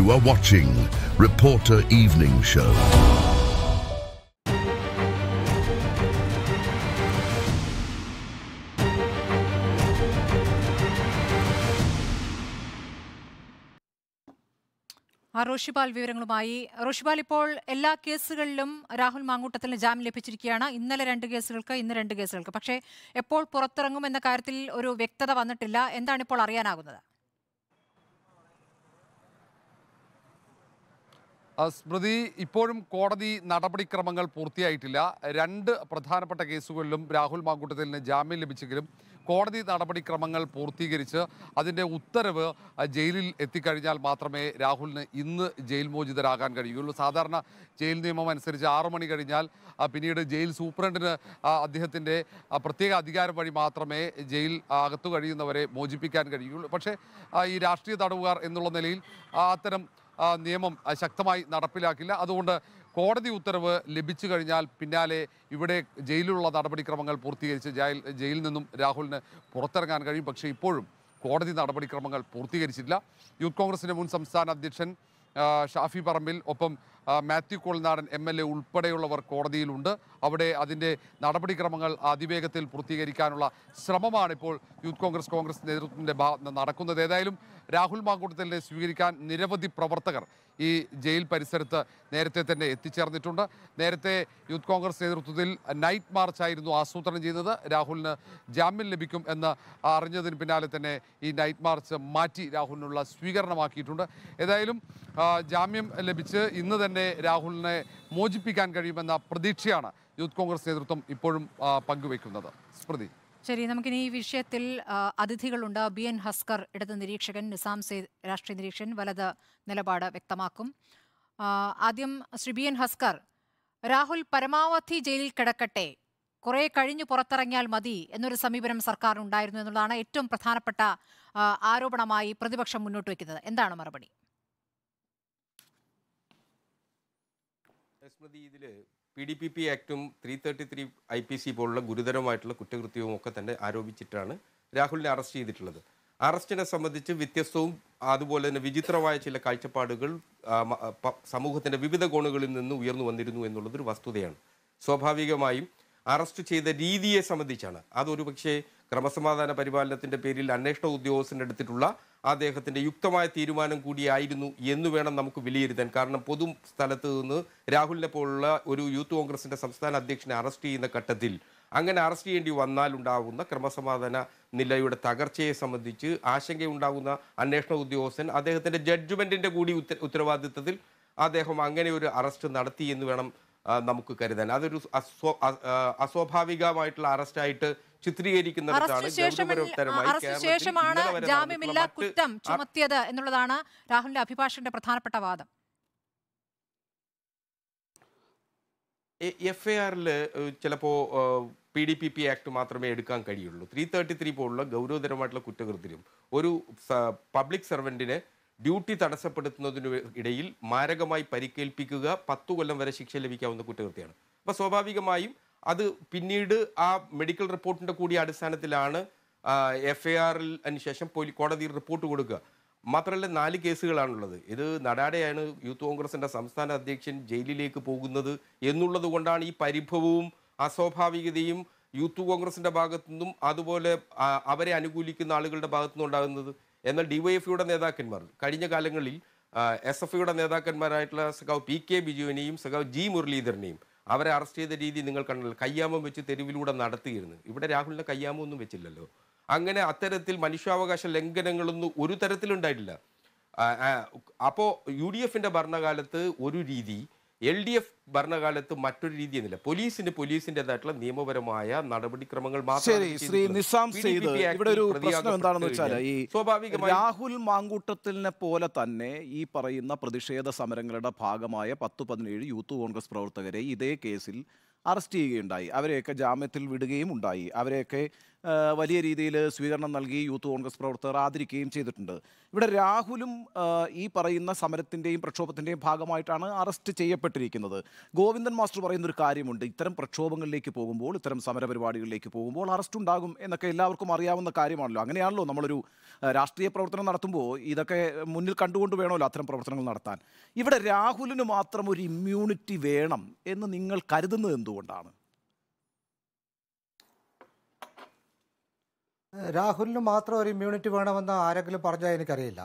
You are watching Reporter Evening Show. Roshipal വിവരങ്ങളുമായി റോഷിപാൽ ഇപ്പോൾ എല്ലാ കേസുകളിലും രാഹുൽ മാങ്കൂട്ടത്തിന് ജാമ്യം ലഭിച്ചിരിക്കുകയാണ് ഇന്നലെ രണ്ട് കേസുകൾക്ക് ഇന്ന് രണ്ട് കേസുകൾക്ക് പക്ഷേ എപ്പോൾ പുറത്തിറങ്ങും എന്ന കാര്യത്തിൽ ഒരു വ്യക്തത വന്നിട്ടില്ല എന്താണ് ഇപ്പോൾ അറിയാനാകുന്നത് സ്മൃതി ഇപ്പോഴും കോടതി നടപടിക്രമങ്ങൾ പൂർത്തിയായിട്ടില്ല രണ്ട് പ്രധാനപ്പെട്ട കേസുകളിലും രാഹുൽ മാങ്കൂട്ടത്തിലിന് ജാമ്യം ലഭിച്ചെങ്കിലും കോടതി നടപടിക്രമങ്ങൾ പൂർത്തീകരിച്ച് അതിൻ്റെ ഉത്തരവ് ജയിലിൽ എത്തിക്കഴിഞ്ഞാൽ മാത്രമേ രാഹുലിന് ഇന്ന് ജയിൽ മോചിതരാകാൻ കഴിയുള്ളൂ സാധാരണ ജയിൽ നിയമം അനുസരിച്ച് ആറു മണി കഴിഞ്ഞാൽ പിന്നീട് ജയിൽ സൂപ്രണ്ടിന് അദ്ദേഹത്തിൻ്റെ പ്രത്യേക അധികാരം വഴി മാത്രമേ ജയിൽ അകത്തു കഴിയുന്നവരെ മോചിപ്പിക്കാൻ കഴിയുള്ളൂ പക്ഷേ ഈ രാഷ്ട്രീയ തടവുകാർ എന്നുള്ള നിലയിൽ അത്തരം നിയമം ശക്തമായി നടപ്പിലാക്കില്ല അതുകൊണ്ട് കോടതി ഉത്തരവ് ലഭിച്ചു കഴിഞ്ഞാൽ പിന്നാലെ ഇവിടെ ജയിലിലുള്ള നടപടിക്രമങ്ങൾ പൂർത്തീകരിച്ച് ജയിൽ ജയിലിൽ നിന്നും രാഹുലിന് പുറത്തിറങ്ങാൻ കഴിയും പക്ഷേ ഇപ്പോഴും കോടതി നടപടിക്രമങ്ങൾ പൂർത്തീകരിച്ചില്ല യൂത്ത് കോൺഗ്രസിൻ്റെ മുൻ സംസ്ഥാന അധ്യക്ഷൻ ഷാഫി പറമ്പിൽ ഒപ്പം Mathew Kuzhalnadan M L A ഉൾപ്പെടെയുള്ളവർ കോടതിയിലുണ്ട് അവിടെ അതിൻ്റെ നടപടിക്രമങ്ങൾ അതിവേഗത്തിൽ പൂർത്തീകരിക്കാനുള്ള ശ്രമമാണ് ഇപ്പോൾ യൂത്ത് കോൺഗ്രസ് കോൺഗ്രസ് നേതൃത്വത്തിൻ്റെ നടക്കുന്നത് ഏതായാലും രാഹുൽ മാങ്കൂട്ടത്തിൽ സ്വീകരിക്കാൻ നിരവധി പ്രവർത്തകർ ഈ ജയിൽ പരിസരത്ത് നേരത്തെ തന്നെ എത്തിച്ചേർന്നിട്ടുണ്ട് നേരത്തെ യൂത്ത് കോൺഗ്രസ് നേതൃത്വത്തിൽ നൈറ്റ് മാർച്ച് ആയിരുന്നു ആസൂത്രണം ചെയ്തത് രാഹുലിന് ജാമ്യം ലഭിക്കും എന്ന് അറിഞ്ഞതിന് പിന്നാലെ തന്നെ ഈ നൈറ്റ് മാർച്ച് മാറ്റി രാഹുലിനുള്ള സ്വീകരണമാക്കിയിട്ടുണ്ട് ഏതായാലും ജാമ്യം ലഭിച്ച് ഇന്ന് തന്നെ രാഹുലിനെ മോചിപ്പിക്കാൻ കഴിയുമെന്ന പ്രതീക്ഷയാണ് യൂത്ത് കോൺഗ്രസ് നേതൃത്വം ഇപ്പോഴും പങ്കുവയ്ക്കുന്നത് സ്മൃതി ശരി നമുക്കിനി ഈ വിഷയത്തിൽ അതിഥികളുണ്ട് ബി എൻ ഹസ്കർ ഇടത് നിരീക്ഷകൻ നിസാം സെയ്ദ് രാഷ്ട്രീയ നിരീക്ഷകൻ വലത് നിലപാട് വ്യക്തമാക്കും ആദ്യം ശ്രീ ബി എൻ ഹസ്കർ രാഹുൽ പരമാവധി ജയിലിൽ കിടക്കട്ടെ കുറേ കഴിഞ്ഞു പുറത്തിറങ്ങിയാൽ മതി എന്നൊരു സമീപനം സർക്കാർ ഉണ്ടായിരുന്നു എന്നുള്ളതാണ് ഏറ്റവും പ്രധാനപ്പെട്ട ആരോപണമായി പ്രതിപക്ഷം മുന്നോട്ട് വയ്ക്കുന്നത് എന്താണ് മറുപടി പി ഡി പി പി ആക്ടും three thirty three I P C പോലുള്ള ഗുരുതരമായിട്ടുള്ള കുറ്റകൃത്യവും ഒക്കെ തന്നെ ആരോപിച്ചിട്ടാണ് രാഹുലിനെ അറസ്റ്റ് ചെയ്തിട്ടുള്ളത് അറസ്റ്റിനെ സംബന്ധിച്ച് വ്യത്യസ്തവും അതുപോലെ തന്നെ വിചിത്രമായ ചില കാഴ്ചപ്പാടുകൾ സമൂഹത്തിൻ്റെ വിവിധ കോണുകളിൽ നിന്ന് ഉയർന്നു വന്നിരുന്നു എന്നുള്ളതൊരു വസ്തുതയാണ് സ്വാഭാവികമായും അറസ്റ്റ് ചെയ്ത രീതിയെ സംബന്ധിച്ചാണ് അതൊരു പക്ഷേ ക്രമസമാധാന പരിപാലനത്തിൻ്റെ പേരിൽ അന്വേഷണ ഉദ്യോഗസ്ഥൻ്റെ എടുത്തിട്ടുള്ള അദ്ദേഹത്തിൻ്റെ യുക്തമായ തീരുമാനം കൂടിയായിരുന്നു എന്ന് വേണം നമുക്ക് വിലയിരുത്താൻ കാരണം പൊതു സ്ഥലത്ത് നിന്ന് രാഹുലിനെ പോലുള്ള ഒരു യൂത്ത് കോൺഗ്രസിൻ്റെ സംസ്ഥാന അധ്യക്ഷനെ അറസ്റ്റ് ചെയ്യുന്ന ഘട്ടത്തിൽ അങ്ങനെ അറസ്റ്റ് ചെയ്യേണ്ടി വന്നാൽ ഉണ്ടാകുന്ന ക്രമസമാധാന നിലയുടെ തകർച്ചയെ സംബന്ധിച്ച് ആശങ്കയുണ്ടാകുന്ന അന്വേഷണ ഉദ്യോഗസ്ഥൻ അദ്ദേഹത്തിൻ്റെ ജഡ്ജ്മെൻറ്റിൻ്റെ കൂടി ഉത്തരവാദിത്വത്തിൽ ഉത്തരവാദിത്തത്തിൽ അദ്ദേഹം അങ്ങനെ ഒരു അറസ്റ്റ് നടത്തി എന്ന് വേണം നമുക്ക് കരുതാൻ അതൊരു അസ്വാ അസ്വാഭാവികമായിട്ടുള്ള അറസ്റ്റായിട്ട് ശേഷമാണ് ജാമ്യമില്ലാ കുറ്റം ചുമത്തിയത് എന്നുള്ളതാണ് രാഹുലിന്റെ അഭിഭാഷകന്റെ പ്രധാനപ്പെട്ട വാദം എഫ് ഐ ആറിൽ ചിലപ്പോൾ P D P P act മാത്രമേ എടുക്കാൻ കഴിയുള്ളൂ ത്രീ തേർട്ടി ത്രീ പോലുള്ള ഗൗരവതരമായിട്ടുള്ള കുറ്റകൃത്യം ഒരു പബ്ലിക് സർവൻറ്റിനെ ഡ്യൂട്ടി തടസ്സപ്പെടുത്തുന്നതിന് ഇടയിൽ മാരകമായി പരിക്കേൽപ്പിക്കുക പത്തു കൊല്ലം വരെ ശിക്ഷ ലഭിക്കാവുന്ന കുറ്റകൃത്യമാണ് അപ്പോൾ സ്വാഭാവികമായും അത് പിന്നീട് ആ മെഡിക്കൽ റിപ്പോർട്ടിൻ്റെ കൂടി അടിസ്ഥാനത്തിലാണ് എഫ് ഐ ആറിൽ അതിനുശേഷം പോലീസ് കോടതി റിപ്പോർട്ട് കൊടുക്കുക മാത്രമല്ല നാല് കേസുകളാണുള്ളത് ഇത് നടാടെയാണ് യൂത്ത് കോൺഗ്രസിൻ്റെ സംസ്ഥാന അധ്യക്ഷൻ ജയിലിലേക്ക് പോകുന്നത് എന്നുള്ളത് കൊണ്ടാണ് ഈ പരിഭവവും അസ്വാഭാവികതയും യൂത്ത് കോൺഗ്രസിൻ്റെ ഭാഗത്തു നിന്നും അതുപോലെ അവരെ അനുകൂലിക്കുന്ന ആളുകളുടെ ഭാഗത്തു നിന്നും ഉണ്ടാകുന്നത് എന്നാൽ ഡിവൈഎഫ്ഐയുടെ നേതാക്കന്മാർ കഴിഞ്ഞ കാലങ്ങളിൽ എസ് എഫ് ഐയുടെ നേതാക്കന്മാരായിട്ടുള്ള സഖാവ് പി കെ ബിജുവിനെയും സഖാവ് ജി മുരളീധരനെയും അവരെ അറസ്റ്റ് ചെയ്ത രീതി നിങ്ങൾ കണ്ടല്ലോ കയ്യാമം വെച്ച് തെരുവിലൂടെ നടത്തിയിരുന്നു ഇവിടെ കയ്യാമം ഒന്നും വെച്ചില്ലല്ലോ അങ്ങനെ അത്തരത്തിൽ മനുഷ്യാവകാശ ലംഘനങ്ങളൊന്നും ഒരു തരത്തിലുണ്ടായിട്ടില്ല അപ്പോൾ യു ഡി എഫിൻ്റെ ഭരണകാലത്ത് ഒരു രീതി എൽ ഡി എഫ് ഭരണകാലത്ത് മറ്റൊരു എന്നില്ല പോലീസിന്റെ പോലീസിൻ്റെതായിട്ടുള്ള നിയമപരമായ നടപടിക്രമങ്ങൾ മാത്രം രാഹുൽ മാങ്കൂട്ടത്തിനെ പോലെ തന്നെ ഈ പറയുന്ന പ്രതിഷേധ സമരങ്ങളുടെ ഭാഗമായ പത്ത് പതിനേഴ് യൂത്ത് കോൺഗ്രസ് പ്രവർത്തകരെ ഇതേ കേസിൽ അറസ്റ്റ് ചെയ്യുകയുണ്ടായി അവരെയൊക്കെ ജാമ്യത്തിൽ വിടുകയും ഉണ്ടായി അവരെയൊക്കെ വലിയ രീതിയിൽ സ്വീകരണം നൽകി യൂത്ത് കോൺഗ്രസ് പ്രവർത്തകർ ആദരിക്കുകയും ചെയ്തിട്ടുണ്ട് ഇവിടെ രാഹുലും ഈ പറയുന്ന സമരത്തിൻ്റെയും പ്രക്ഷോഭത്തിൻ്റെയും ഭാഗമായിട്ടാണ് അറസ്റ്റ് ചെയ്യപ്പെട്ടിരിക്കുന്നത് ഗോവിന്ദൻ മാസ്റ്റർ പറയുന്നൊരു കാര്യമുണ്ട് ഇത്തരം പ്രക്ഷോഭങ്ങളിലേക്ക് പോകുമ്പോൾ ഇത്തരം സമരപരിപാടികളിലേക്ക് പോകുമ്പോൾ അറസ്റ്റ് ഉണ്ടാകും എന്നൊക്കെ എല്ലാവർക്കും അറിയാവുന്ന കാര്യമാണല്ലോ അങ്ങനെയാണല്ലോ നമ്മളൊരു രാഷ്ട്രീയ പ്രവർത്തനം നടത്തുമ്പോൾ ഇതൊക്കെ മുന്നിൽ കണ്ടുകൊണ്ട് വേണമല്ലോ അത്തരം പ്രവർത്തനങ്ങൾ നടത്താൻ ഇവിടെ രാഹുലിന് മാത്രം ഒരു ഇമ്മ്യൂണിറ്റി വേണം എന്ന് നിങ്ങൾ കരുതുന്നത് എന്തുകൊണ്ടാണ് രാഹുലിന് മാത്രം ഒരു ഇമ്മ്യൂണിറ്റി വേണമെന്ന് ആരെങ്കിലും പറഞ്ഞാൽ എനിക്കറിയില്ല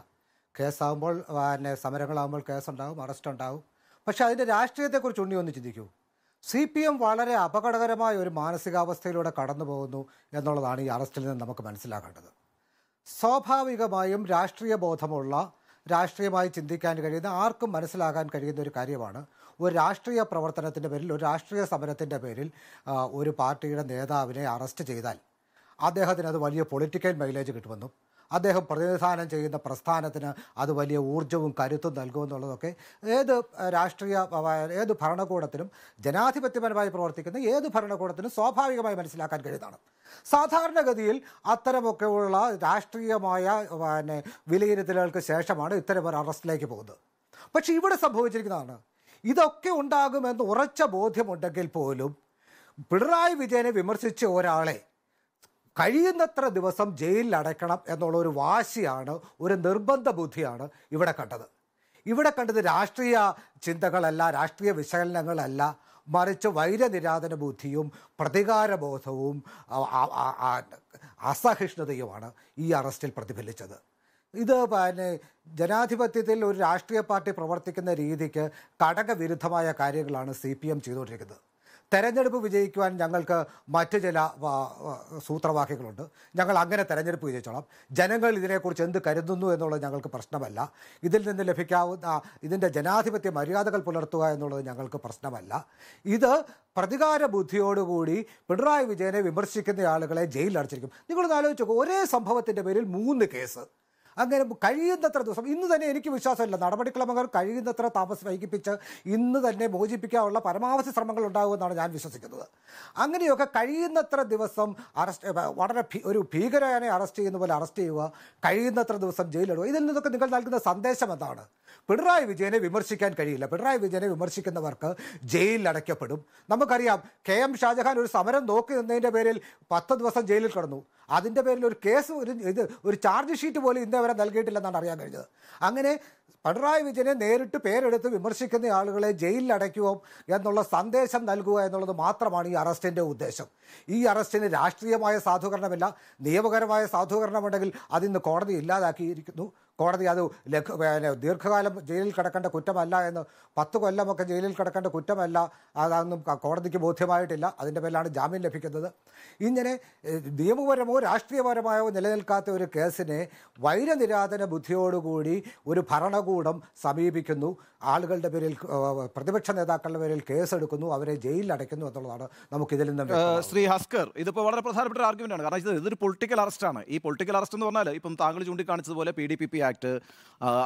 കേസാകുമ്പോൾ പിന്നെ സമരങ്ങളാകുമ്പോൾ കേസുണ്ടാകും അറസ്റ്റ് ഉണ്ടാകും പക്ഷേ അതിൻ്റെ രാഷ്ട്രീയത്തെക്കുറിച്ച് ഉണ്ണി ഒന്ന് ചിന്തിക്കൂ സി പി എം വളരെ അപകടകരമായ ഒരു മാനസികാവസ്ഥയിലൂടെ കടന്നു പോകുന്നു എന്നുള്ളതാണ് ഈ അറസ്റ്റിൽ നിന്ന് നമുക്ക് മനസ്സിലാക്കേണ്ടത് സ്വാഭാവികമായും രാഷ്ട്രീയ ബോധമുള്ള രാഷ്ട്രീയമായി ചിന്തിക്കാൻ കഴിയുന്ന ആർക്കും മനസ്സിലാകാൻ കഴിയുന്ന ഒരു കാര്യമാണ് ഒരു രാഷ്ട്രീയ പ്രവർത്തനത്തിൻ്റെ പേരിൽ ഒരു രാഷ്ട്രീയ സമരത്തിൻ്റെ പേരിൽ ഒരു പാർട്ടിയുടെ നേതാവിനെ അറസ്റ്റ് ചെയ്താൽ അദ്ദേഹത്തിന് അത് വലിയ പൊളിറ്റിക്കൽ മൈലേജ് കിട്ടുമെന്നും അദ്ദേഹം പ്രതിനിധാനം ചെയ്യുന്ന പ്രസ്ഥാനത്തിന് അത് വലിയ ഊർജ്ജവും കരുത്തും നൽകുമെന്നുള്ളതൊക്കെ ഏത് രാഷ്ട്രീയ ഏത് ഭരണകൂടത്തിനും ജനാധിപത്യപരമായി പ്രവർത്തിക്കുന്ന ഏത് ഭരണകൂടത്തിനും സ്വാഭാവികമായി മനസ്സിലാക്കാൻ കഴിയുന്നതാണ് സാധാരണഗതിയിൽ അത്തരമൊക്കെയുള്ള രാഷ്ട്രീയമായ പിന്നെ വിലയിരുത്തലുകൾക്ക് ശേഷമാണ് ഇത്തരം പേർ അറസ്റ്റിലേക്ക് പോകുന്നത് പക്ഷേ ഇവിടെ സംഭവിച്ചിരിക്കുന്നതാണ് ഇതൊക്കെ ഉണ്ടാകുമെന്ന് ഉറച്ച ബോധ്യമുണ്ടെങ്കിൽ പോലും പിണറായി വിജയനെ വിമർശിച്ച ഒരാളെ കഴിയുന്നത്ര ദിവസം ജയിലിൽ അടയ്ക്കണം എന്നുള്ള ഒരു വാശിയാണ് ഒരു നിർബന്ധ ബുദ്ധിയാണ് ഇവിടെ കണ്ടത് ഇവിടെ കണ്ടത് രാഷ്ട്രീയ ചിന്തകളല്ല രാഷ്ട്രീയ വിശകലനങ്ങളല്ല മറിച്ച് വൈരനിരാധന ബുദ്ധിയും പ്രതികാരബോധവും അസഹിഷ്ണുതയുമാണ് ഈ അറസ്റ്റിൽ പ്രതിഫലിച്ചത് ഇത് പിന്നെ ജനാധിപത്യത്തിൽ ഒരു രാഷ്ട്രീയ പാർട്ടി പ്രവർത്തിക്കുന്ന രീതിക്ക് കടകവിരുദ്ധമായ കാര്യങ്ങളാണ് സി പി എം ചെയ്തുകൊണ്ടിരിക്കുന്നത് തെരഞ്ഞെടുപ്പ് വിജയിക്കുവാൻ ഞങ്ങൾക്ക് മറ്റ് ചില സൂത്രവാക്യങ്ങളുണ്ട് ഞങ്ങൾ അങ്ങനെ തെരഞ്ഞെടുപ്പ് വിജയിച്ചോളാം ജനങ്ങൾ ഇതിനെക്കുറിച്ച് എന്ത് കരുതുന്നു എന്നുള്ളത് ഞങ്ങൾക്ക് പ്രശ്നമല്ല ഇതിൽ നിന്ന് ലഭിക്കാവുന്ന ഇതിൻ്റെ ജനാധിപത്യ മര്യാദകൾ പുലർത്തുക എന്നുള്ളത് ഞങ്ങൾക്ക് പ്രശ്നമല്ല ഇത് പ്രതികാര ബുദ്ധിയോടുകൂടി പിണറായി വിജയനെ വിമർശിക്കുന്ന ആളുകളെ ജയിലിൽ അടച്ചിരിക്കും നിങ്ങളൊന്ന് ആലോചിച്ചു ഒരേ സംഭവത്തിൻ്റെ പേരിൽ മൂന്ന് കേസ് അങ്ങനെ കഴിയുന്നത്ര ദിവസം ഇന്ന് തന്നെ എനിക്ക് വിശ്വാസമില്ല നടപടിക്രമങ്ങൾ കഴിയുന്നത്ര താമസം വൈകിപ്പിച്ച് ഇന്ന് തന്നെ മോചിപ്പിക്കാനുള്ള പരമാവധി ശ്രമങ്ങൾ ഉണ്ടാകുമെന്നാണ് ഞാൻ വിശ്വസിക്കുന്നത് അങ്ങനെയൊക്കെ കഴിയുന്നത്ര ദിവസം അറസ്റ്റ് വളരെ ഒരു ഭീകരനെ അറസ്റ്റ് ചെയ്യുന്ന പോലെ അറസ്റ്റ് ചെയ്യുക കഴിയുന്നത്ര ദിവസം ജയിലിടുക ഇതിൽ നിന്നൊക്കെ നിങ്ങൾ നൽകുന്ന സന്ദേശം എന്താണ് പിണറായി വിജയനെ വിമർശിക്കാൻ കഴിയില്ല പിണറായി വിജയനെ വിമർശിക്കുന്നവർക്ക് ജയിലിൽ അടയ്ക്കപ്പെടും നമുക്കറിയാം കെ എം ഷാജഹാൻ ഒരു സമരം നോക്കി നിന്നതിൻ്റെ പേരിൽ പത്ത് ദിവസം ജയിലിൽ കിടന്നു അതിൻ്റെ പേരിൽ ഒരു കേസ് ഒരു ഇത് ഒരു ചാർജ് ഷീറ്റ് പോലും ഇന്ന് വരെ നൽകിയിട്ടില്ലെന്നാണ് അറിയാൻ കഴിഞ്ഞത് അങ്ങനെ പിണറായി വിജയനെ നേരിട്ട് പേരെടുത്ത് വിമർശിക്കുന്ന ആളുകളെ ജയിലിൽ അടയ്ക്കുമോ എന്നുള്ള സന്ദേശം നൽകുക എന്നുള്ളത് മാത്രമാണ് ഈ അറസ്റ്റിൻ്റെ ഉദ്ദേശം ഈ അറസ്റ്റിന് രാഷ്ട്രീയമായ സാധൂകരണമില്ല നിയമപരമായ സാധൂകരണമുണ്ടെങ്കിൽ അതിന്ന് കോടതി ഇല്ലാതാക്കിയിരിക്കുന്നു കോടതി അത് ലഘു പിന്നെ ദീർഘകാലം ജയിലിൽ കിടക്കേണ്ട കുറ്റമല്ല എന്ന് പത്ത് കൊല്ലമൊക്കെ ജയിലിൽ കിടക്കേണ്ട കുറ്റമല്ല അതൊന്നും കോടതിക്ക് ബോധ്യമായിട്ടില്ല അതിൻ്റെ പേരിലാണ് ജാമ്യം ലഭിക്കുന്നത് ഇങ്ങനെ നിയമപരമോ രാഷ്ട്രീയപരമായോ നിലനിൽക്കാത്ത ഒരു കേസിനെ വൈരനിരാധന ബുദ്ധിയോടുകൂടി ഒരു ഭരണകൂടം സമീപിക്കുന്നു ആളുകളുടെ പേരിൽ പ്രതിപക്ഷ നേതാക്കളുടെ പേരിൽ കേസെടുക്കുന്നു അവരെ ജയിലിൽ അടയ്ക്കുന്നു എന്നുള്ളതാണ് നമുക്കിതിൽ നിന്ന് ശ്രീ ഹസ്കർ ഇതിപ്പോൾ വളരെ പ്രധാനപ്പെട്ട ആർഗ്യുമെൻ്റ് ആണ് കാരണം ഇത് ഇതൊരു പൊളിറ്റിക്കൽ അറസ്റ്റാണ് ഈ പൊളിറ്റിക്കൽ അറസ്റ്റ് എന്ന് പറഞ്ഞാൽ ഇപ്പം താങ്കൾ ചൂണ്ടിക്കാണിച്ചതുപോലെ P D P P act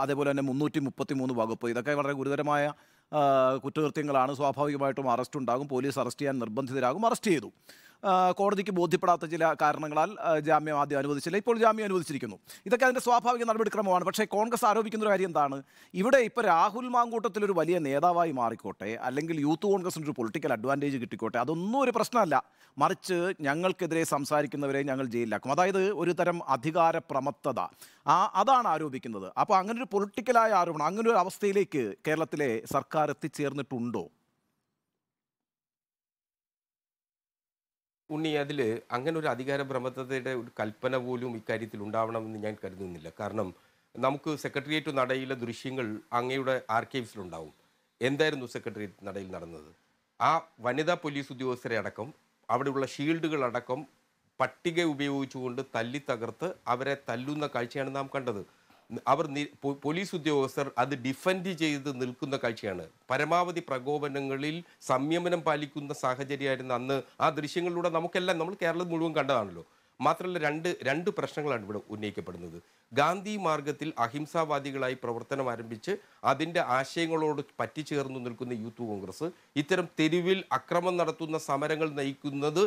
അതേപോലെ തന്നെ മുന്നൂറ്റി മുപ്പത്തി മൂന്ന് വകുപ്പ് ഇതൊക്കെ വളരെ ഗുരുതരമായ കുറ്റകൃത്യങ്ങളാണ് സ്വാഭാവികമായിട്ടും അറസ്റ്റ് ഉണ്ടാകും പോലീസ് അറസ്റ്റ് ചെയ്യാൻ നിർബന്ധിതരാകും അറസ്റ്റ് ചെയ്തു കോടതിക്ക് ബോധ്യപ്പെടാത്ത ചില കാരണങ്ങളാൽ ജാമ്യം ആദ്യം അനുവദിച്ചില്ല ഇപ്പോൾ ജാമ്യം അനുവദിച്ചിരിക്കുന്നു ഇതൊക്കെ അതിൻ്റെ സ്വാഭാവിക നടപടിക്രമമാണ് പക്ഷേ കോൺഗ്രസ് ആരോപിക്കുന്ന ഒരു കാര്യം എന്താണ് ഇവിടെ ഇപ്പോൾ രാഹുൽ മാങ്കൂട്ടത്തിൽ ഒരു വലിയ നേതാവായി മാറിക്കോട്ടെ അല്ലെങ്കിൽ യൂത്ത് കോൺഗ്രസിന് ഒരു പൊളിറ്റിക്കൽ അഡ്വാൻറ്റേജ് കിട്ടിക്കോട്ടെ അതൊന്നും ഒരു പ്രശ്നമല്ല മറിച്ച് ഞങ്ങൾക്കെതിരെ സംസാരിക്കുന്നവരെ ഞങ്ങൾ ജയിലിലാക്കും അതായത് ഒരു തരം അധികാര പ്രമത്തത ആ അതാണ് ആരോപിക്കുന്നത് അപ്പോൾ അങ്ങനെ ഒരു പൊളിറ്റിക്കലായ ആരോപണം അങ്ങനെ ഒരു അവസ്ഥയിലേക്ക് കേരളത്തിലെ സർക്കാർ എത്തിച്ചേർന്നിട്ടുണ്ടോ ഉണ്ണി അതിൽ അങ്ങനെ ഒരു അധികാര ഭ്രമത്വത്തിൻ്റെ ഒരു കൽപ്പന പോലും ഇക്കാര്യത്തിൽ ഉണ്ടാവണമെന്ന് ഞാൻ കരുതുന്നില്ല കാരണം നമുക്ക് സെക്രട്ടേറിയറ്റ് നടയിലെ ദൃശ്യങ്ങൾ അങ്ങയുടെ ആർക്കൈവ്സിലുണ്ടാവും എന്തായിരുന്നു സെക്രട്ടേറിയറ്റ് നടയിൽ നടന്നത് ആ വനിതാ പോലീസ് ഉദ്യോഗസ്ഥരെ അടക്കം അവിടെയുള്ള ഷീൽഡുകൾ അടക്കം പട്ടിക ഉപയോഗിച്ചുകൊണ്ട് തല്ലി തകർത്ത് അവരെ തല്ലുന്ന കാഴ്ചയാണ് നാം കണ്ടത് അവർ പോലീസ് ഉദ്യോഗസ്ഥർ അത് ഡിഫെൻഡ് ചെയ്ത് നിൽക്കുന്ന കാഴ്ചയാണ് പരമാവധി പ്രകോപനങ്ങളിൽ സംയമനം പാലിക്കുന്ന സാഹചര്യമായിരുന്നു അന്ന് ആ ദൃശ്യങ്ങളിലൂടെ നമുക്കെല്ലാം നമ്മൾ കേരളം മുഴുവൻ കണ്ടതാണല്ലോ മാത്രമല്ല രണ്ട് രണ്ട് പ്രശ്നങ്ങളാണ് ഇവിടെ ഉന്നയിക്കപ്പെടുന്നത് ഗാന്ധി മാർഗത്തിൽ അഹിംസാവാദികളായി പ്രവർത്തനം ആരംഭിച്ച് അതിൻ്റെ ആശയങ്ങളോട് പറ്റിച്ചേർന്നു നിൽക്കുന്ന യൂത്ത് കോൺഗ്രസ് ഇത്തരം തെരുവിൽ അക്രമം നടത്തുന്ന സമരങ്ങൾ നയിക്കുന്നത്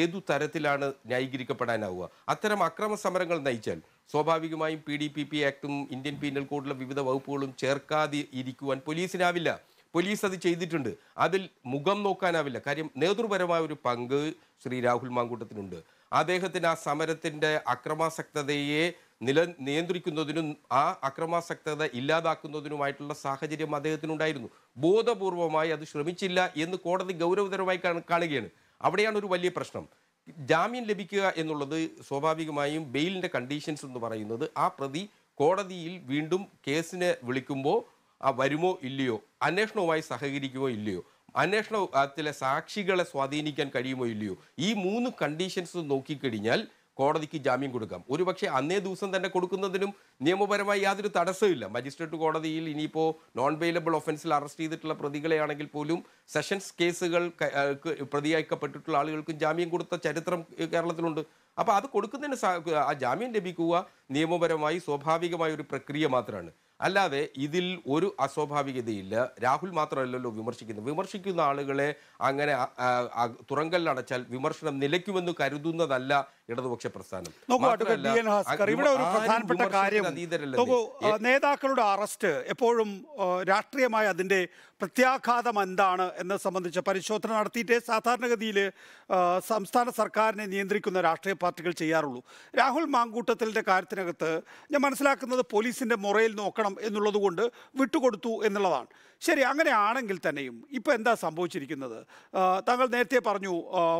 ഏതു തരത്തിലാണ് ന്യായീകരിക്കപ്പെടാനാവുക അത്തരം അക്രമ സമരങ്ങൾ നയിച്ചാൽ സ്വാഭാവികമായും പി ഡി പി പി ആക്ടും ഇന്ത്യൻ പീനൽ കോഡിലെ വിവിധ വകുപ്പുകളും ചേർക്കാതെ ഇരിക്കുവാൻ പോലീസിനാവില്ല പോലീസ് അത് ചെയ്തിട്ടുണ്ട് അതിൽ മുഖം നോക്കാനാവില്ല കാര്യം നേതൃപരമായ ഒരു പങ്ക് ശ്രീ രാഹുൽ മാങ്കൂട്ടത്തിനുണ്ട് അദ്ദേഹത്തിന് ആ സമരത്തിൻ്റെ അക്രമാസക്തതയെ നില നിയന്ത്രിക്കുന്നതിനും ആ അക്രമാസക്തത ഇല്ലാതാക്കുന്നതിനുമായിട്ടുള്ള സാഹചര്യം അദ്ദേഹത്തിനുണ്ടായിരുന്നു ബോധപൂർവമായി അത് ശ്രമിച്ചില്ല എന്ന് കോടതി ഗൗരവതരമായി കാണുകയാണ് അവിടെയാണ് ഒരു വലിയ പ്രശ്നം ജാമ്യം ലഭിക്കുക എന്നുള്ളത് സ്വാഭാവികമായും ബെയിലിൻ്റെ കണ്ടീഷൻസ് എന്ന് പറയുന്നത് ആ പ്രതി കോടതിയിൽ വീണ്ടും കേസിനെ വിളിക്കുമ്പോൾ ആ വരുമോ ഇല്ലയോ അന്വേഷണവുമായി സഹകരിക്കുമോ ഇല്ലയോ അന്വേഷണത്തിലെ സാക്ഷികളെ സ്വാധീനിക്കാൻ കഴിയുമോ ഇല്ലയോ ഈ മൂന്ന് കണ്ടീഷൻസ് നോക്കിക്കഴിഞ്ഞാൽ കോടതിക്ക് ജാമ്യം കൊടുക്കാം പക്ഷേ അന്നേ ദിവസം തന്നെ കൊടുക്കുന്നതിനും നിയമപരമായി യാതൊരു തടസ്സമില്ല മജിസ്ട്രേറ്റ് കോടതിയിൽ ഇനിയിപ്പോൾ നോൺ വെയിലബിൾ ഒഫൻസിൽ അറസ്റ്റ് ചെയ്തിട്ടുള്ള പ്രതികളെയാണെങ്കിൽ പോലും സെഷൻസ് കേസുകൾ പ്രതിയാക്കപ്പെട്ടിട്ടുള്ള ആളുകൾക്കും ജാമ്യം കൊടുത്ത ചരിത്രം കേരളത്തിലുണ്ട് അപ്പോൾ അത് കൊടുക്കുന്നതിന് ആ ജാമ്യം ലഭിക്കുക നിയമപരമായി സ്വാഭാവികമായ ഒരു പ്രക്രിയ മാത്രമാണ് അല്ലാതെ ഇതിൽ ഒരു അസ്വാഭാവികതയില്ല രാഹുൽ മാത്രമല്ലല്ലോ വിമർശിക്കുന്നത് വിമർശിക്കുന്ന ആളുകളെ അങ്ങനെ തുറങ്കലിലടച്ചാൽ വിമർശനം നിലയ്ക്കുമെന്ന് കരുതുന്നതല്ല ഇടതുപക്ഷ പ്രസ്ഥാനം ഇവിടെ ഒരു പ്രധാനപ്പെട്ട കാര്യം നേതാക്കളുടെ അറസ്റ്റ് എപ്പോഴും രാഷ്ട്രീയമായ അതിൻ്റെ പ്രത്യാഘാതം എന്താണ് എന്നത് സംബന്ധിച്ച പരിശോധന നടത്തിയിട്ടേ സാധാരണഗതിയിൽ സംസ്ഥാന സർക്കാരിനെ നിയന്ത്രിക്കുന്ന രാഷ്ട്രീയ പാർട്ടികൾ ചെയ്യാറുള്ളൂ രാഹുൽ മാങ്കൂട്ടത്തിൻ്റെ കാര്യത്തിനകത്ത് ഞാൻ മനസ്സിലാക്കുന്നത് പോലീസിൻ്റെ മുറയിൽ നോക്കണം എന്നുള്ളതുകൊണ്ട് വിട്ടുകൊടുത്തു എന്നുള്ളതാണ് ശരി അങ്ങനെയാണെങ്കിൽ തന്നെയും ഇപ്പോൾ എന്താ സംഭവിച്ചിരിക്കുന്നത് താങ്കൾ നേരത്തെ പറഞ്ഞു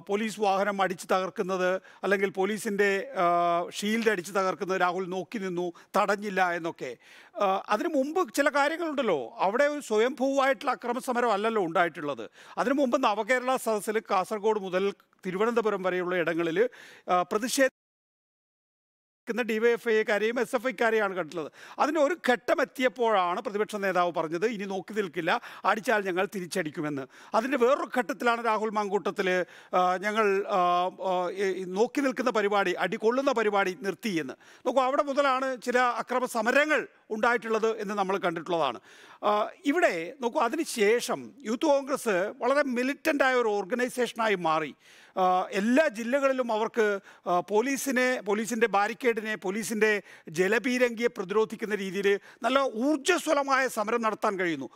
പോലീസ് വാഹനം അടിച്ചു തകർക്കുന്നത് അല്ലെങ്കിൽ പോലീസിൻ്റെ ഷീൽഡ് അടിച്ച് തകർക്കുന്ന രാഹുൽ നോക്കി നിന്നു തടഞ്ഞില്ല എന്നൊക്കെ അതിനു മുമ്പ് ചില കാര്യങ്ങളുണ്ടല്ലോ അവിടെ ഒരു സ്വയംഭൂവായിട്ടുള്ള സമരം അല്ലല്ലോ ഉണ്ടായിട്ടുള്ളത് അതിനു മുമ്പ് നവകേരള സദസ്സിൽ കാസർഗോഡ് മുതൽ തിരുവനന്തപുരം വരെയുള്ള ഇടങ്ങളിൽ പ്രതിഷേധ ക്കുന്ന ഡിവൈഎഫ്ഐക്കാരെയും എസ് എഫ് ഐക്കാരെയാണ് കണ്ടിട്ടുള്ളത് അതിന് ഒരു ഘട്ടമെത്തിയപ്പോഴാണ് പ്രതിപക്ഷ നേതാവ് പറഞ്ഞത് ഇനി നോക്കി നിൽക്കില്ല അടിച്ചാൽ ഞങ്ങൾ തിരിച്ചടിക്കുമെന്ന് അതിൻ്റെ വേറൊരു ഘട്ടത്തിലാണ് രാഹുൽ മാങ്കൂട്ടത്തിൽ ഞങ്ങൾ നോക്കി നിൽക്കുന്ന പരിപാടി അടികൊള്ളുന്ന പരിപാടി നിർത്തിയെന്ന് നോക്കൂ അവിടെ മുതലാണ് ചില അക്രമ സമരങ്ങൾ ഉണ്ടായിട്ടുള്ളത് എന്ന് നമ്മൾ കണ്ടിട്ടുള്ളതാണ് ഇവിടെ നോക്കൂ അതിനുശേഷം യൂത്ത് കോൺഗ്രസ് വളരെ മിലിറ്റൻ്റായ ഒരു ഓർഗനൈസേഷനായി മാറി എല്ലാ ജില്ലകളിലും അവർക്ക് പോലീസിനെ പോലീസിൻ്റെ ബാരിക്കേഡിനെ പോലീസിൻ്റെ ജലപീരങ്കിയെ പ്രതിരോധിക്കുന്ന രീതിയിൽ നല്ല ഊർജ്ജസ്വലമായ സമരം നടത്താൻ കഴിയുന്നു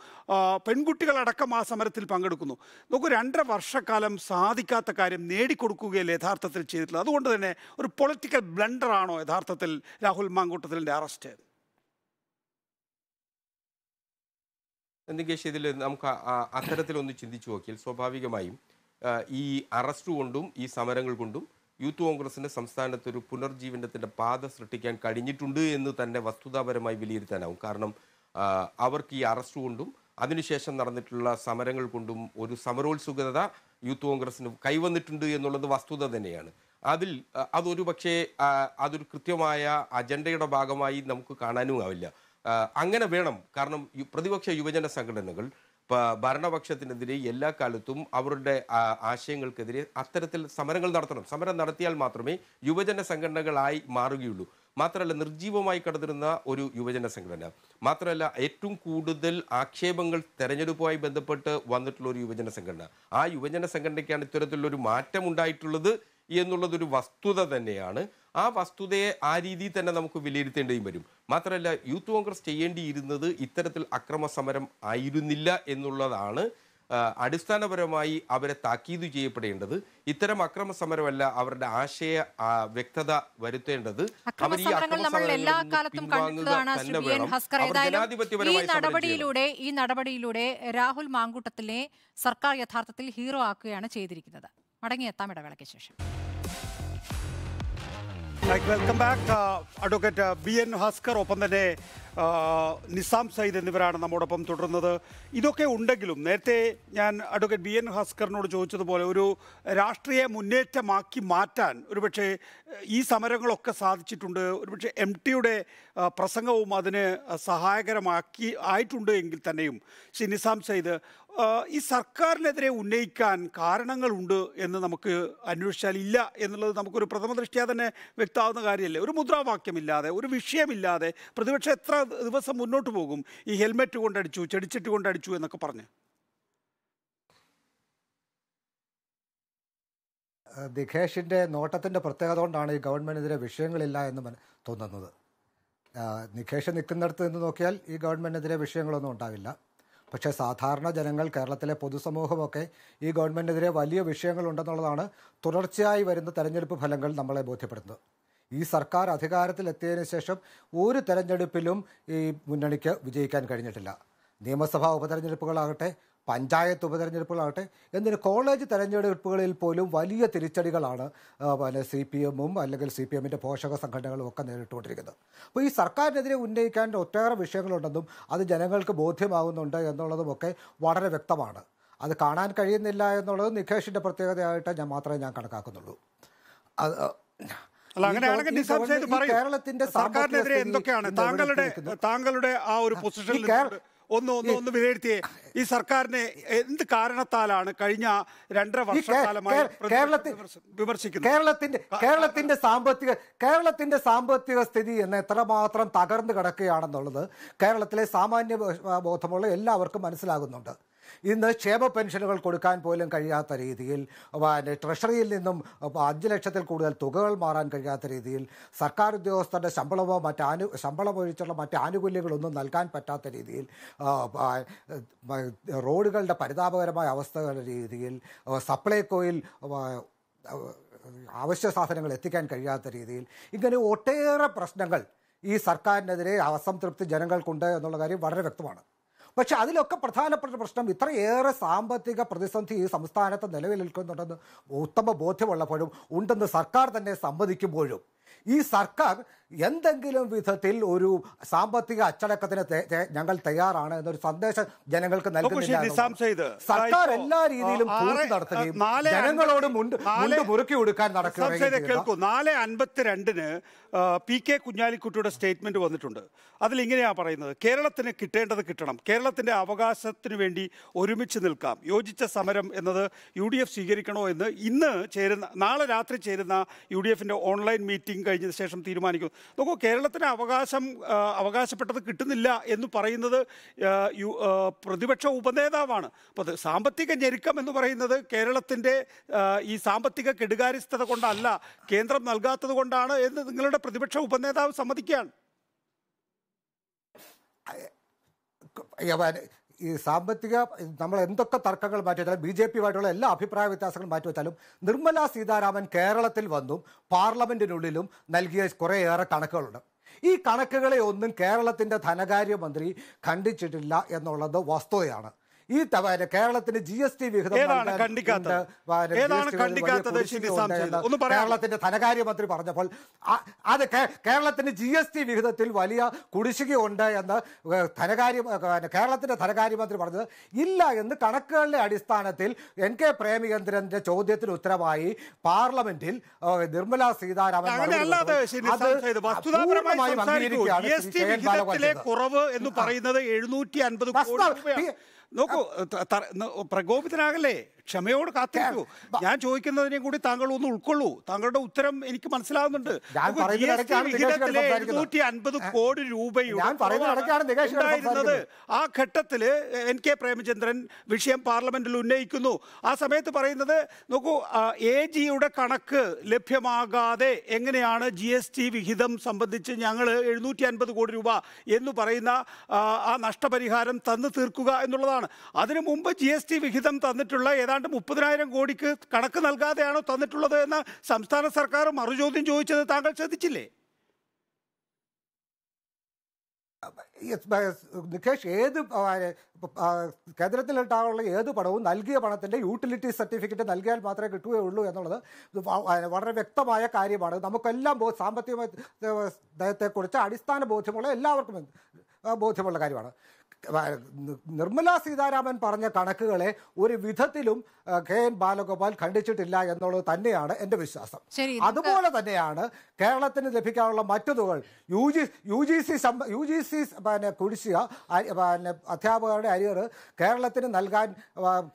പെൺകുട്ടികളടക്കം ആ സമരത്തിൽ പങ്കെടുക്കുന്നു നോക്കൂ രണ്ടര വർഷക്കാലം സാധിക്കാത്ത കാര്യം നേടിക്കൊടുക്കുകയല്ല യഥാർത്ഥത്തിൽ ചെയ്തിട്ടുള്ളത് അതുകൊണ്ട് തന്നെ ഒരു പൊളിറ്റിക്കൽ ബ്ലണ്ടറാണോ യഥാർത്ഥത്തിൽ രാഹുൽ മാങ്കൂട്ടത്തിലിൻ്റെ അറസ്റ്റ് എന്തെങ്കിലും ഇതിൽ നമുക്ക് അത്തരത്തിലൊന്ന് ചിന്തിച്ചു നോക്കിയാൽ സ്വാഭാവികമായും ഈ അറസ്റ്റ് കൊണ്ടും ഈ സമരങ്ങൾ കൊണ്ടും യൂത്ത് കോൺഗ്രസിൻ്റെ സംസ്ഥാനത്ത് ഒരു പുനർജീവനത്തിൻ്റെ പാത സൃഷ്ടിക്കാൻ കഴിഞ്ഞിട്ടുണ്ട് എന്ന് തന്നെ വസ്തുതാപരമായി വിലയിരുത്താനാവും കാരണം അവർക്ക് ഈ അറസ്റ്റ് കൊണ്ടും അതിനുശേഷം നടന്നിട്ടുള്ള സമരങ്ങൾ കൊണ്ടും ഒരു സമരോത്സുകത യൂത്ത് കോൺഗ്രസിന് കൈവന്നിട്ടുണ്ട് എന്നുള്ളത് വസ്തുത തന്നെയാണ് അതിൽ അതൊരു പക്ഷേ അതൊരു കൃത്യമായ അജണ്ടയുടെ ഭാഗമായി നമുക്ക് കാണാനും ആവില്ല അങ്ങനെ വേണം കാരണം പ്രതിപക്ഷ യുവജന സംഘടനകൾ ഭരണപക്ഷത്തിനെതിരെ എല്ലാ കാലത്തും അവരുടെ ആശയങ്ങൾക്കെതിരെ അത്തരത്തിൽ സമരങ്ങൾ നടത്തണം സമരം നടത്തിയാൽ മാത്രമേ യുവജന സംഘടനകളായി മാറുകയുള്ളൂ മാത്രമല്ല നിർജീവമായി കടന്നിരുന്ന ഒരു യുവജന സംഘടന മാത്രമല്ല ഏറ്റവും കൂടുതൽ ആക്ഷേപങ്ങൾ തെരഞ്ഞെടുപ്പുമായി ബന്ധപ്പെട്ട് വന്നിട്ടുള്ള ഒരു യുവജന സംഘടന ആ യുവജന സംഘടനയ്ക്കാണ് ഇത്തരത്തിലുള്ളൊരു മാറ്റം ഉണ്ടായിട്ടുള്ളത് എന്നുള്ളതൊരു വസ്തുത തന്നെയാണ് ആ വസ്തുതയെ ആ രീതിയിൽ തന്നെ നമുക്ക് വിലയിരുത്തേണ്ടിയും വരും മാത്രമല്ല യൂത്ത് കോൺഗ്രസ് ചെയ്യേണ്ടിയിരുന്നത് ഇത്തരത്തിൽ അക്രമ സമരം ആയിരുന്നില്ല എന്നുള്ളതാണ് അടിസ്ഥാനപരമായി അവരെ താക്കീത് ചെയ്യപ്പെടേണ്ടത് ഇത്തരം അക്രമ സമരമല്ല അവരുടെ ആശയ വ്യക്തത വരുത്തേണ്ടത് ഈ നടപടിയിലൂടെ ഈ നടപടിയിലൂടെ രാഹുൽ മാങ്കൂട്ടത്തിനെ സർക്കാർ യഥാർത്ഥത്തിൽ ഹീറോ ആക്കുകയാണ് ചെയ്തിരിക്കുന്നത് മടങ്ങിയെത്താം ഇടവേളയ്ക്ക് ശേഷം welcome back advocate B N Haskar ഒപ്പം തന്നെ നിസാം സയ്യിദ് എന്നിവരാണ് നമ്മോടൊപ്പം തുടരുന്നത് ഇതൊക്കെ ഉണ്ടെങ്കിലും നേരത്തെ ഞാൻ അഡ്വക്കേറ്റ് ബി എൻ ഭാസ്കറിനോട് ചോദിച്ചതുപോലെ ഒരു രാഷ്ട്രീയ മുന്നേറ്റമാക്കി മാറ്റാൻ ഒരുപക്ഷെ ഈ സമരങ്ങളൊക്കെ സാധിച്ചിട്ടുണ്ട് ഒരുപക്ഷെ എം ടിയുടെ പ്രസംഗവും അതിന് സഹായകരമാക്കി ആയിട്ടുണ്ട് എങ്കിൽ തന്നെയും ശ്രീ നിസാം സയ്യിദ് ഈ സർക്കാരിനെതിരെ ഉന്നയിക്കാൻ കാരണങ്ങളുണ്ട് എന്ന് നമുക്ക് അന്വേഷിച്ചാൽ ഇല്ല എന്നുള്ളത് നമുക്കൊരു പ്രഥമ ദൃഷ്ടിയാ തന്നെ വ്യക്തമാവുന്ന കാര്യമല്ലേ ഒരു മുദ്രാവാക്യമില്ലാതെ ഒരു വിഷയമില്ലാതെ പ്രതിപക്ഷം എത്ര ദിവസം മുന്നോട്ട് പോകും ഈ ഹെൽമെറ്റ് കൊണ്ടടിച്ചു ചെടിച്ചിട്ട് കൊണ്ടടിച്ചു എന്നൊക്കെ പറഞ്ഞ് നിഖേഷിൻ്റെ നോട്ടത്തിൻ്റെ പ്രത്യേകത കൊണ്ടാണ് ഈ ഗവൺമെൻറ്റിനെതിരെ വിഷയങ്ങളില്ല എന്ന് തോന്നുന്നത് നിഖേഷ് നിൽക്കുന്നിടത്ത് നിന്ന് നോക്കിയാൽ ഈ ഗവൺമെൻറ്റിനെതിരെ വിഷയങ്ങളൊന്നും ഉണ്ടാവില്ല പക്ഷേ സാധാരണ ജനങ്ങൾ കേരളത്തിലെ പൊതുസമൂഹമൊക്കെ ഈ ഗവൺമെൻറ്റിനെതിരെ വലിയ വിഷയങ്ങളുണ്ടെന്നുള്ളതാണ് തുടർച്ചയായി വരുന്ന തെരഞ്ഞെടുപ്പ് ഫലങ്ങൾ നമ്മളെ ബോധ്യപ്പെടുന്നത് ഈ സർക്കാർ അധികാരത്തിലെത്തിയതിനു ശേഷം ഒരു തെരഞ്ഞെടുപ്പിലും ഈ മുന്നണിക്ക് വിജയിക്കാൻ കഴിഞ്ഞിട്ടില്ല നിയമസഭാ ഉപതെരഞ്ഞെടുപ്പുകളാകട്ടെ പഞ്ചായത്ത് ഉപതെരഞ്ഞെടുപ്പുകളാകട്ടെ എന്നിട്ട് കോളേജ് തെരഞ്ഞെടുപ്പുകളിൽ പോലും വലിയ തിരിച്ചടികളാണ് പിന്നെ സി പി എമ്മും അല്ലെങ്കിൽ സി പി എമ്മിൻ്റെ പോഷക സംഘടനകളും ഒക്കെ നേരിട്ടുകൊണ്ടിരിക്കുന്നത് അപ്പോൾ ഈ സർക്കാരിനെതിരെ ഉന്നയിക്കാൻ ഒട്ടേറെ വിഷയങ്ങളുണ്ടെന്നും അത് ജനങ്ങൾക്ക് ബോധ്യമാകുന്നുണ്ട് എന്നുള്ളതുമൊക്കെ വളരെ വ്യക്തമാണ് അത് കാണാൻ കഴിയുന്നില്ല എന്നുള്ളത് നിഖേഷിൻ്റെ പ്രത്യേകതയായിട്ട് ഞാൻ മാത്രമേ ഞാൻ കണക്കാക്കുന്നുള്ളൂ അത് കേരളത്തിന്റെ സർക്കാരിനെതിരെ എന്തൊക്കെയാണ് താങ്കളുടെ താങ്കളുടെ ആ ഒരു പൊസിഷനിൽ ഒന്ന് ഒന്ന് ഒന്ന് വിലയിരുത്തിയേ ഈ സർക്കാരിനെ എന്ത് കാരണത്താലാണ് കഴിഞ്ഞ രണ്ടര വർഷക്കാലമായി വിമർശിക്കുന്നത് കേരളത്തിന്റെ കേരളത്തിന്റെ സാമ്പത്തിക കേരളത്തിന്റെ സാമ്പത്തിക സ്ഥിതി എന്ന് എത്രമാത്രം തകർന്നു കിടക്കുകയാണെന്നുള്ളത് കേരളത്തിലെ സാമാന്യ ബോധമുള്ള എല്ലാവർക്കും മനസ്സിലാകുന്നുണ്ട് ഇന്ന് ക്ഷേമ പെൻഷനുകൾ കൊടുക്കാൻ പോലും കഴിയാത്ത രീതിയിൽ ട്രഷറിയിൽ നിന്നും അഞ്ച് ലക്ഷത്തിൽ കൂടുതൽ തുകകൾ മാറാൻ കഴിയാത്ത രീതിയിൽ സർക്കാർ ഉദ്യോഗസ്ഥരുടെ ശമ്പളമോ മറ്റ് ശമ്പളം ഒഴിച്ചുള്ള മറ്റ് ആനുകൂല്യങ്ങളൊന്നും നൽകാൻ പറ്റാത്ത രീതിയിൽ റോഡുകളുടെ പരിതാപകരമായ അവസ്ഥകളുടെ രീതിയിൽ സപ്ലൈകോയിൽ അവശ്യ സാധനങ്ങൾ എത്തിക്കാൻ കഴിയാത്ത രീതിയിൽ ഇങ്ങനെ ഒട്ടേറെ പ്രശ്നങ്ങൾ ഈ സർക്കാരിനെതിരെ അസംതൃപ്തി ജനങ്ങൾക്കുണ്ട് എന്നുള്ള കാര്യം വളരെ വ്യക്തമാണ് പക്ഷെ അതിലൊക്കെ പ്രധാനപ്പെട്ട പ്രശ്നം ഇത്രയേറെ സാമ്പത്തിക പ്രതിസന്ധി ഈ സംസ്ഥാനത്ത് നിലവിൽക്കുന്നുണ്ടെന്ന് ഉത്തമ ബോധ്യമുള്ളപ്പോഴും ഉണ്ടെന്ന് സർക്കാർ തന്നെ സമ്മതിക്കുമ്പോഴും ഈ സർക്കാർ എന്തെങ്കിലും വിധത്തിൽ ഒരു സാമ്പത്തിക അച്ചടക്കത്തിന് ഞങ്ങൾ തയ്യാറാണ് എന്നൊരു സന്ദേശം ജനങ്ങൾക്ക് നൽകുന്നില്ല സർക്കാർ എല്ലാ രീതിയിലും നടത്തുകയും ജനങ്ങളോട് മുറുക്കി കൊടുക്കാൻ നടക്കുകയും കേൾക്കൂ നാല് അൻപത്തിരണ്ടിന് പി കെ കുഞ്ഞാലിക്കുട്ടിയുടെ സ്റ്റേറ്റ്മെന്റ് വന്നിട്ടുണ്ട് ഇങ്ങനെയാണ് പറയുന്നത് കേരളത്തിന് കിട്ടേണ്ടത് കിട്ടണം കേരളത്തിന്റെ അവകാശത്തിനു വേണ്ടി ഒരുമിച്ച് നിൽക്കാം യോജിച്ച സമരം എന്നത് യു ഡി എഫ് സ്വീകരിക്കണോ എന്ന് ഇന്ന് ചേരുന്ന നാളെ രാത്രി ചേരുന്ന യു ഡി എഫിന്റെ ഓൺലൈൻ മീറ്റിംഗ് കഴിഞ്ഞ ശേഷം തീരുമാനിക്കും നോക്കൂ കേരളത്തിന് അവകാശം അവകാശപ്പെട്ടത് കിട്ടുന്നില്ല എന്ന് പറയുന്നത് പ്രതിപക്ഷ ഉപനേതാവാണ് അപ്പോൾ സാമ്പത്തിക ഞെരുക്കം എന്ന് പറയുന്നത് കേരളത്തിൻ്റെ ഈ സാമ്പത്തിക കെടുകാര്യസ്ഥത കൊണ്ടല്ല കേന്ദ്രം നൽകാത്തത് കൊണ്ടാണ് എന്ന് നിങ്ങളുടെ പ്രതിപക്ഷ ഉപനേതാവ് സമ്മതിക്കുകയാണ് ഈ സാമ്പത്തിക നമ്മൾ എന്തൊക്കെ തർക്കങ്ങൾ മാറ്റിവെച്ചാലും ബി ജെ ആയിട്ടുള്ള എല്ലാ അഭിപ്രായ വ്യത്യാസങ്ങളും മാറ്റിവെച്ചാലും നിർമ്മല സീതാരാമൻ കേരളത്തിൽ വന്നും പാർലമെന്റിനുള്ളിലും നൽകിയ കുറേയേറെ കണക്കുകളുണ്ട് ഈ കണക്കുകളെ ഒന്നും കേരളത്തിൻ്റെ ധനകാര്യമന്ത്രി ഖണ്ഡിച്ചിട്ടില്ല എന്നുള്ളത് വസ്തുതയാണ് ഈ കേരളത്തിന് ജി എസ് ടി വിഹിതം കേരളത്തിന്റെ ധനകാര്യമന്ത്രി പറഞ്ഞപ്പോൾ അത് കേരളത്തിന് ജി എസ് ടി വിഹിതത്തിൽ വലിയ കുടിശ്ശികയുണ്ട് എന്ന് ധനകാര്യ കേരളത്തിന്റെ ധനകാര്യമന്ത്രി പറഞ്ഞത് ഇല്ല എന്ന് കണക്കുകളുടെ അടിസ്ഥാനത്തിൽ എൻ കെ പ്രേമചന്ദ്രന്റെ ചോദ്യത്തിന് ഉത്തരവായി പാർലമെന്റിൽ നിർമ്മല സീതാരാമൻ അംഗീകരിക്കുകയാണ് കുറവ് എന്ന് പറയുന്നത് എഴുന്നൂറ്റി അൻപത് നോക്കൂ പ്രകോപിതനാകല്ലേ ക്ഷമയോട് കാത്തിരിക്കൂ ഞാൻ ചോദിക്കുന്നതിനെ കൂടി താങ്കൾ ഒന്ന് ഉൾക്കൊള്ളൂ താങ്കളുടെ ഉത്തരം എനിക്ക് മനസ്സിലാവുന്നുണ്ട് എഴുന്നൂറ്റി അൻപത് കോടി രൂപയുണ്ടായിരുന്നത് ആ ഘട്ടത്തിൽ എൻ കെ പ്രേമചന്ദ്രൻ വിഷയം പാർലമെന്റിൽ ഉന്നയിക്കുന്നു ആ സമയത്ത് പറയുന്നത് നോക്കൂ എ ജിയുടെ കണക്ക് ലഭ്യമാകാതെ എങ്ങനെയാണ് ജി എസ് ടി വിഹിതം സംബന്ധിച്ച് ഞങ്ങൾ എഴുന്നൂറ്റി അൻപത് കോടി രൂപ എന്ന് പറയുന്ന ആ നഷ്ടപരിഹാരം തന്നു തീർക്കുക എന്നുള്ളതാണ് അതിനു മുമ്പ് ജി എസ് ടി വിഹിതം തന്നിട്ടുള്ള ഏതാണ്ട് ഏതാണ്ട് മുപ്പതിനായിരം കോടിക്ക് കണക്ക് നൽകാതെയാണോ തന്നിട്ടുള്ളത് എന്ന സംസ്ഥാന സർക്കാർ മറുചോദ്യം ചോദിച്ചത് താങ്കൾ ശ്രദ്ധിച്ചില്ലേ നികേഷ് ഏത് കേന്ദ്രത്തിലുണ്ടാവുള്ള ഏത് പണവും നൽകിയ പണത്തിൻ്റെ യൂട്ടിലിറ്റി സർട്ടിഫിക്കറ്റ് നൽകിയാൽ മാത്രമേ കിട്ടുകയുള്ളൂ എന്നുള്ളത് വളരെ വ്യക്തമായ കാര്യമാണ് നമുക്കെല്ലാം ബോ സാമ്പത്തിക നയത്തെക്കുറിച്ച് അടിസ്ഥാന ബോധ്യമുള്ള എല്ലാവർക്കും ബോധ്യമുള്ള കാര്യമാണ് നിർമ്മലാ സീതാരാമൻ പറഞ്ഞ കണക്കുകളെ ഒരു വിധത്തിലും കെ എൻ ബാലഗോപാൽ ഖണ്ഡിച്ചിട്ടില്ല എന്നുള്ളത് തന്നെയാണ് എന്റെ വിശ്വാസം അതുപോലെ തന്നെയാണ് കേരളത്തിന് ലഭിക്കാനുള്ള മറ്റു തുകൾ U G U G C U G C പിന്നെ കുടിശ്ശിക പിന്നെ അധ്യാപകരുടെ അരിയർ കേരളത്തിന് നൽകാൻ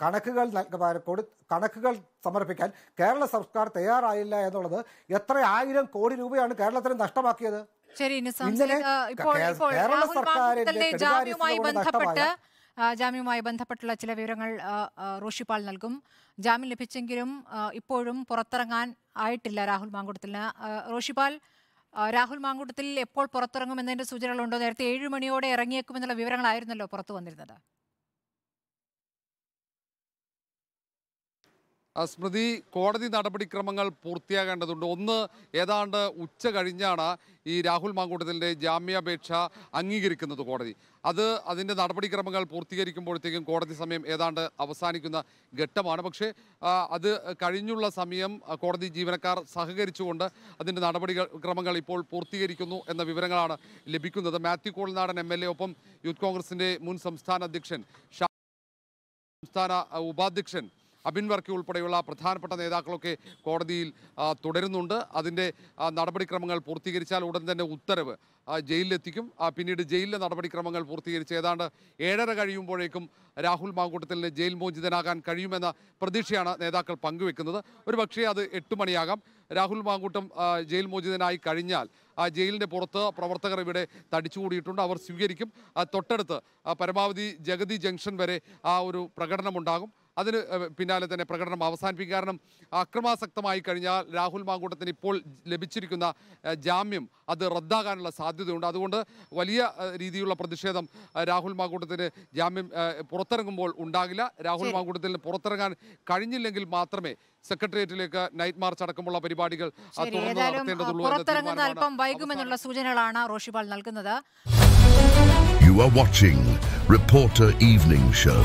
കണക്കുകൾ കണക്കുകൾ സമർപ്പിക്കാൻ കേരള സർക്കാർ തയ്യാറായില്ല എന്നുള്ളത് എത്ര ആയിരം കോടി രൂപയാണ് കേരളത്തിന് നഷ്ടമാക്കിയത് ജാമ്യവുമായി ബന്ധപ്പെട്ടുള്ള ചില വിവരങ്ങൾ റോഷിപ്പാൾ നൽകും ജാമ്യം ലഭിച്ചെങ്കിലും ഇപ്പോഴും പുറത്തിറങ്ങാൻ ആയിട്ടില്ല രാഹുൽ മാങ്കുട്ടത്തിന് റോഷിപ്പാൽ രാഹുൽ മാങ്കുട്ടത്തിൽ എപ്പോൾ പുറത്തിറങ്ങും എന്നതിന്റെ സൂചനകളുണ്ടോ നേരത്തെ ഏഴ് മണിയോടെ ഇറങ്ങിയേക്കുമെന്നുള്ള വിവരങ്ങളായിരുന്നല്ലോ പുറത്തു വന്നിരുന്നത് സ്മൃതി കോടതി നടപടിക്രമങ്ങൾ പൂർത്തിയാകേണ്ടതുണ്ട് ഒന്ന് ഏതാണ്ട് ഉച്ച കഴിഞ്ഞാണ് ഈ രാഹുൽ മാങ്കൂട്ടത്തിൻ്റെ ജാമ്യാപേക്ഷ അംഗീകരിക്കുന്നത് കോടതി അത് അതിൻ്റെ നടപടിക്രമങ്ങൾ പൂർത്തീകരിക്കുമ്പോഴത്തേക്കും കോടതി സമയം ഏതാണ്ട് അവസാനിക്കുന്ന ഘട്ടമാണ് പക്ഷേ അത് കഴിഞ്ഞുള്ള സമയം കോടതി ജീവനക്കാർ സഹകരിച്ചുകൊണ്ട് അതിൻ്റെ നടപടി ക്രമങ്ങൾ ഇപ്പോൾ പൂർത്തീകരിക്കുന്നു എന്ന വിവരങ്ങളാണ് ലഭിക്കുന്നത് Mathew Kuzhalnadan M L A ഒപ്പം യൂത്ത് കോൺഗ്രസിൻ്റെ മുൻ സംസ്ഥാന അധ്യക്ഷൻ സംസ്ഥാന ഉപാധ്യക്ഷൻ അബിൻ വർക്കി ഉൾപ്പെടെയുള്ള പ്രധാനപ്പെട്ട നേതാക്കളൊക്കെ കോടതിയിൽ തുടരുന്നുണ്ട് അതിൻ്റെ നടപടിക്രമങ്ങൾ പൂർത്തീകരിച്ചാൽ ഉടൻ തന്നെ ഉത്തരവ് ജയിലിലെത്തിക്കും പിന്നീട് ജയിലിലെ നടപടിക്രമങ്ങൾ പൂർത്തീകരിച്ച് ഏതാണ്ട് ഏഴര കഴിയുമ്പോഴേക്കും രാഹുൽ മാങ്കൂട്ടത്തിന് ജയിൽ മോചിതനാകാൻ കഴിയുമെന്ന പ്രതീക്ഷയാണ് നേതാക്കൾ പങ്കുവെക്കുന്നത് ഒരു പക്ഷേ അത് എട്ട് മണിയാകാം രാഹുൽ മാങ്കൂട്ടം ജയിൽ മോചിതനായി കഴിഞ്ഞാൽ ആ ജയിലിൻ്റെ പുറത്ത് പ്രവർത്തകർ ഇവിടെ തടിച്ചുകൂടിയിട്ടുണ്ട് അവർ സ്വീകരിക്കും തൊട്ടടുത്ത് പരമാവധി ജഗതി ജംഗ്ഷൻ വരെ ആ ഒരു പ്രകടനമുണ്ടാകും അതിന് പിന്നാലെ തന്നെ പ്രകടനം അവസാനിപ്പിക്കും കാരണം അക്രമാസക്തമായി കഴിഞ്ഞാൽ രാഹുൽ മാങ്കൂട്ടത്തിന് ഇപ്പോൾ ലഭിച്ചിരിക്കുന്ന ജാമ്യം അത് റദ്ദാകാനുള്ള സാധ്യതയുണ്ട് അതുകൊണ്ട് വലിയ രീതിയിലുള്ള പ്രതിഷേധം രാഹുൽ മാങ്കൂട്ടത്തിന് ജാമ്യം പുറത്തിറങ്ങുമ്പോൾ ഉണ്ടാകില്ല രാഹുൽ മാങ്കൂട്ടത്തിന് പുറത്തിറങ്ങാൻ കഴിഞ്ഞില്ലെങ്കിൽ മാത്രമേ സെക്രട്ടേറിയറ്റിലേക്ക് നൈറ്റ് മാർച്ച് അടക്കമുള്ള പരിപാടികൾ അല്പം വൈകുമെന്നുള്ള സൂചനകളാണ് റോഷിപാൽ നൽകുന്നത് You are watching Reporter Evening Show.